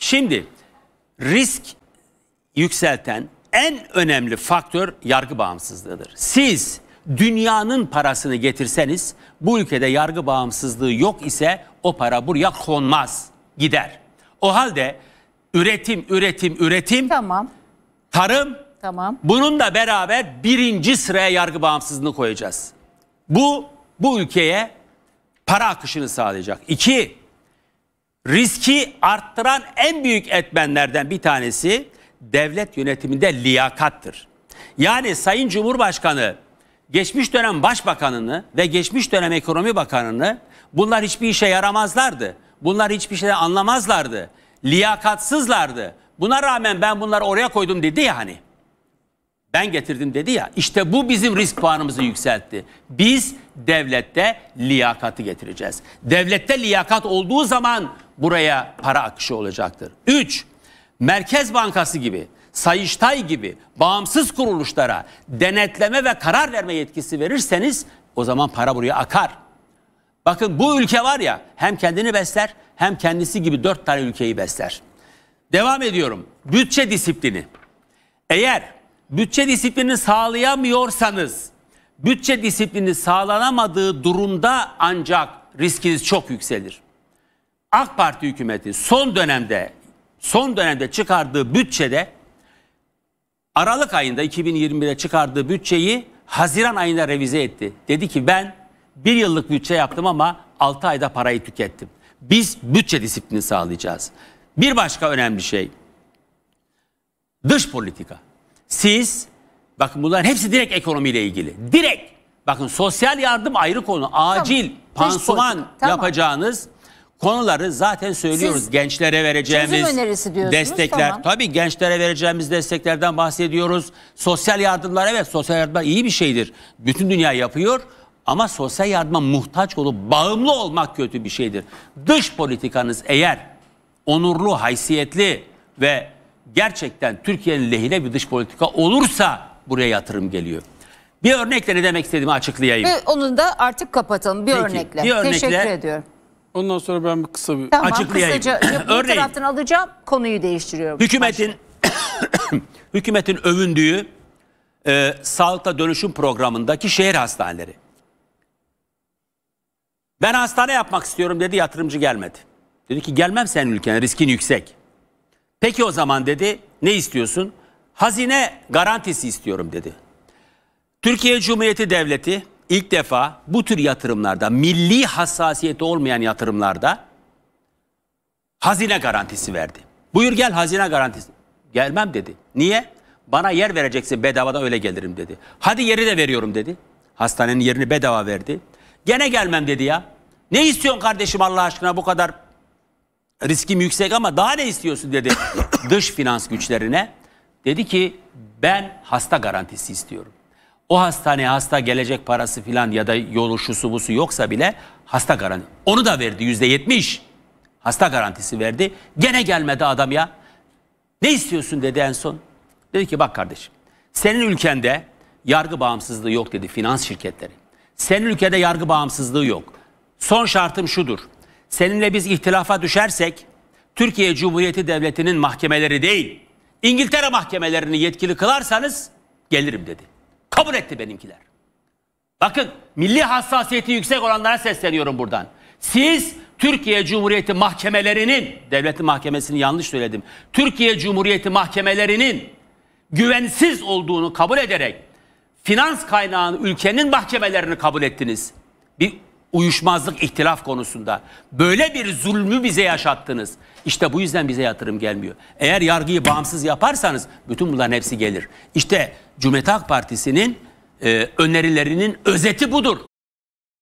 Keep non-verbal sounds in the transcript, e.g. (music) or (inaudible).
Şimdi risk yükselten en önemli faktör yargı bağımsızlığıdır. Siz dünyanın parasını getirseniz bu ülkede yargı bağımsızlığı yok ise o para buraya konmaz, gider. O halde üretim, üretim, üretim, Tamam, tarım, tamam. bununla beraber birinci sıraya yargı bağımsızlığını koyacağız. Bu, bu ülkeye para akışını sağlayacak. İki, riski arttıran en büyük etmenlerden bir tanesi devlet yönetiminde liyakattır. Yani Sayın Cumhurbaşkanı geçmiş dönem başbakanını ve geçmiş dönem ekonomi bakanını bunlar hiçbir işe yaramazlardı. Bunlar hiçbir şeyden anlamazlardı. Liyakatsızlardı. Buna rağmen ben bunları oraya koydum dedi ya hani. Ben getirdim dedi ya. İşte bu bizim risk puanımızı yükseltti. Biz devlette liyakatı getireceğiz. Devlette liyakat olduğu zaman buraya para akışı olacaktır. 3. Merkez Bankası gibi, Sayıştay gibi bağımsız kuruluşlara denetleme ve karar verme yetkisi verirseniz o zaman para buraya akar. Bakın bu ülke var ya hem kendini besler hem kendisi gibi dört tane ülkeyi besler. Devam ediyorum. Bütçe disiplini. Eğer bütçe disiplini sağlayamıyorsanız, bütçe disiplini sağlanamadığı durumda ancak riskiniz çok yükselir. AK Parti hükümeti son dönemde son dönemde çıkardığı bütçede Aralık ayında 2021'de çıkardığı bütçeyi Haziran ayında revize etti. Dedi ki ben bir yıllık bütçe yaptım ama 6 ayda parayı tükettim. Biz bütçe disiplini sağlayacağız. Bir başka önemli şey dış politika. Siz bakın bunların hepsi direkt ekonomiyle ilgili. Direkt bakın sosyal yardım ayrı konu acil tamam. pansuman tamam. yapacağınız konuları zaten söylüyoruz. Siz gençlere vereceğimiz destekler. Tamam. Tabii gençlere vereceğimiz desteklerden bahsediyoruz. Sosyal yardımlar evet sosyal yardımlar iyi bir şeydir. Bütün dünya yapıyor. Ama sosyal yardıma muhtaç olup bağımlı olmak kötü bir şeydir. Dış politikanız eğer onurlu, haysiyetli ve gerçekten Türkiye'nin lehine bir dış politika olursa buraya yatırım geliyor. Bir örnekle ne demek istediğimi açıklayayım. Ve onu da artık kapatalım bir Peki, örnekle. Bir örnekle. Teşekkür ediyorum. Ondan sonra ben bir kısa bir... Tamam, Açıklayayım. kısaca (coughs) taraftan alacağım, konuyu değiştiriyorum. Hükümetin (coughs) hükümetin övündüğü e, sağlıkta dönüşüm programındaki şehir hastaneleri. Ben hastane yapmak istiyorum dedi yatırımcı gelmedi. Dedi ki gelmem senin ülkene riskin yüksek. Peki o zaman dedi ne istiyorsun? Hazine garantisi istiyorum dedi. Türkiye Cumhuriyeti Devleti ilk defa bu tür yatırımlarda milli hassasiyeti olmayan yatırımlarda hazine garantisi verdi. Buyur gel hazine garantisi. Gelmem dedi. Niye? Bana yer vereceksin bedavada öyle gelirim dedi. Hadi yeri de veriyorum dedi. Hastanenin yerini bedava verdi. Gene gelmem dedi ya. Ne istiyorsun kardeşim Allah aşkına bu kadar riskim yüksek ama daha ne istiyorsun dedi (coughs) dış finans güçlerine. Dedi ki ben hasta garantisi istiyorum. O hastaneye hasta gelecek parası filan ya da yolu şusu busu yoksa bile hasta garanti. Onu da verdi yüzde yetmiş. Hasta garantisi verdi. Gene gelmedi adam ya. Ne istiyorsun dedi en son. Dedi ki bak kardeşim senin ülkende yargı bağımsızlığı yok dedi finans şirketleri. Senin ülkede yargı bağımsızlığı yok. Son şartım şudur. Seninle biz ihtilafa düşersek Türkiye Cumhuriyeti Devleti'nin mahkemeleri değil İngiltere mahkemelerini yetkili kılarsanız gelirim dedi. Kabul etti benimkiler. Bakın milli hassasiyeti yüksek olanlara sesleniyorum buradan. Siz Türkiye Cumhuriyeti mahkemelerinin, devletin mahkemesini yanlış söyledim. Türkiye Cumhuriyeti mahkemelerinin güvensiz olduğunu kabul ederek finans kaynağını ülkenin mahkemelerini kabul ettiniz. Bir uyuşmazlık, ihtilaf konusunda. Böyle bir zulmü bize yaşattınız. İşte bu yüzden bize yatırım gelmiyor. Eğer yargıyı bağımsız yaparsanız bütün bunların hepsi gelir. İşte Cumhuriyet Halk Partisi'nin e, önerilerinin özeti budur.